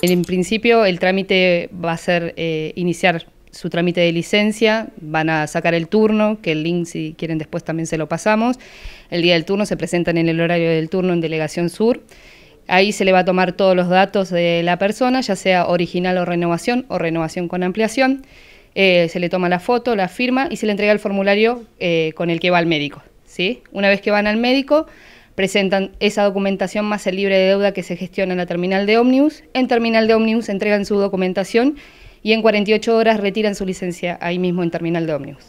En principio el trámite va a ser eh, iniciar su trámite de licencia, van a sacar el turno, que el link si quieren después también se lo pasamos. El día del turno se presentan en el horario del turno en Delegación Sur. Ahí se le va a tomar todos los datos de la persona, ya sea original o renovación o renovación con ampliación. Eh, se le toma la foto, la firma y se le entrega el formulario eh, con el que va al médico. ¿sí? Una vez que van al médico, Presentan esa documentación más el libre de deuda que se gestiona en la terminal de ómnibus. En terminal de ómnibus entregan su documentación y en 48 horas retiran su licencia ahí mismo en terminal de ómnibus.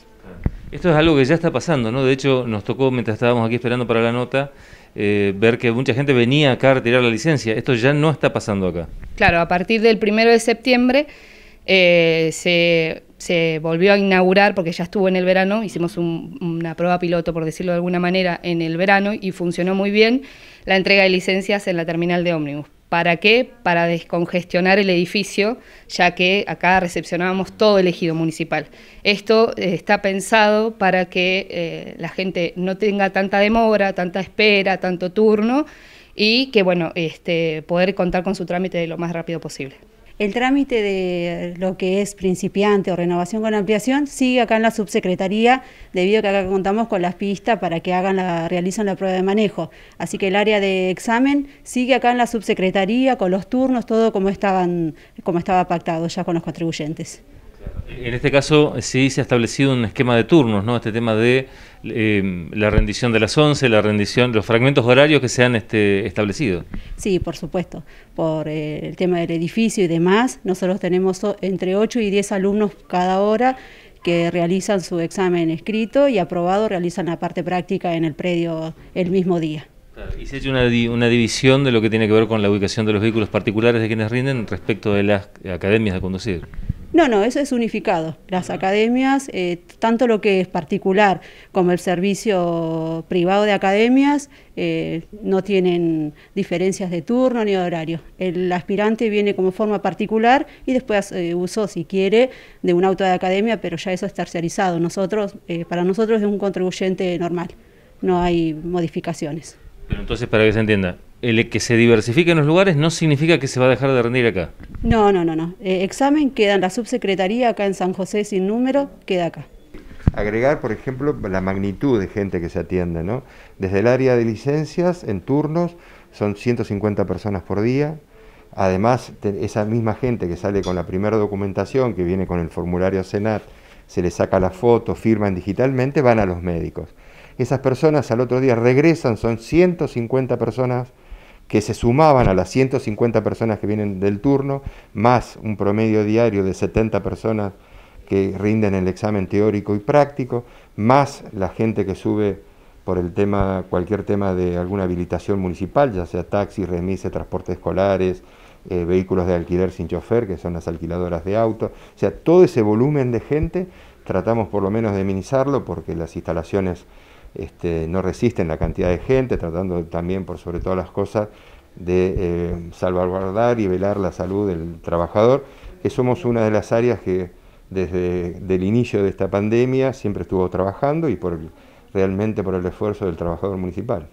Ah, esto es algo que ya está pasando, ¿no? De hecho, nos tocó mientras estábamos aquí esperando para la nota eh, ver que mucha gente venía acá a retirar la licencia. Esto ya no está pasando acá. Claro, a partir del primero de septiembre eh, se se volvió a inaugurar porque ya estuvo en el verano, hicimos una prueba piloto, por decirlo de alguna manera, en el verano y funcionó muy bien la entrega de licencias en la terminal de ómnibus. ¿Para qué? Para descongestionar el edificio, ya que acá recepcionábamos todo el ejido municipal. Esto eh, está pensado para que eh, la gente no tenga tanta demora, tanta espera, tanto turno y que bueno, este, poder contar con su trámite lo más rápido posible. El trámite de lo que es principiante o renovación con ampliación sigue acá en la subsecretaría, debido a que acá contamos con las pistas para que hagan la, la prueba de manejo. Así que el área de examen sigue acá en la subsecretaría, con los turnos, todo como, estaban, como estaba pactado ya con los contribuyentes. En este caso sí se ha establecido un esquema de turnos, ¿no? Este tema de em, la rendición de las 11, la rendición, los fragmentos horarios que se han este, establecido. Sí, por supuesto. Por eh, el tema del edificio y demás, nosotros tenemos entre 8 y 10 alumnos cada hora que realizan su examen escrito y aprobado, realizan la parte práctica en el predio el mismo día. y se ha hecho una, división de lo que tiene que ver con la ubicación de los vehículos particulares de quienes rinden respecto de las academias de conducir. No, no, eso es unificado. Las academias, eh, tanto lo que es particular como el servicio privado de academias, eh, no tienen diferencias de turno ni de horario. El aspirante viene como forma particular y después eh, usó, uso, si quiere, de un auto de academia, pero ya eso es terciarizado. Nosotros, para nosotros es un contribuyente normal, no hay modificaciones. Pero entonces, para que se entienda, el que se diversifique en los lugares no significa que se va a dejar de rendir acá. No, no, no, no. Eh, examen queda en la subsecretaría acá en San José sin número, queda acá. Agregar, por ejemplo, la magnitud de gente que se atiende, ¿no? Desde el área de licencias, en turnos, son 150 personas por día. Además, esa misma gente que sale con la primera documentación, que viene con el formulario SENAT, se le saca la foto, firman digitalmente, van a los médicos. Esas personas al otro día regresan, son 150 personas que se sumaban a las 150 personas que vienen del turno, más un promedio diario de 70 personas que rinden el examen teórico y práctico, más la gente que sube por el tema, cualquier tema de alguna habilitación municipal, ya sea taxis, remise, transportes escolares, eh, vehículos de alquiler sin chofer, que son las alquiladoras de autos. O sea, todo ese volumen de gente tratamos por lo menos de minimizarlo porque las instalaciones este, no resisten la cantidad de gente, tratando también por sobre todas las cosas de eh, salvaguardar y velar la salud del trabajador, que somos una de las áreas que desde el inicio de esta pandemia siempre estuvo trabajando y por, realmente por el esfuerzo del trabajador municipal.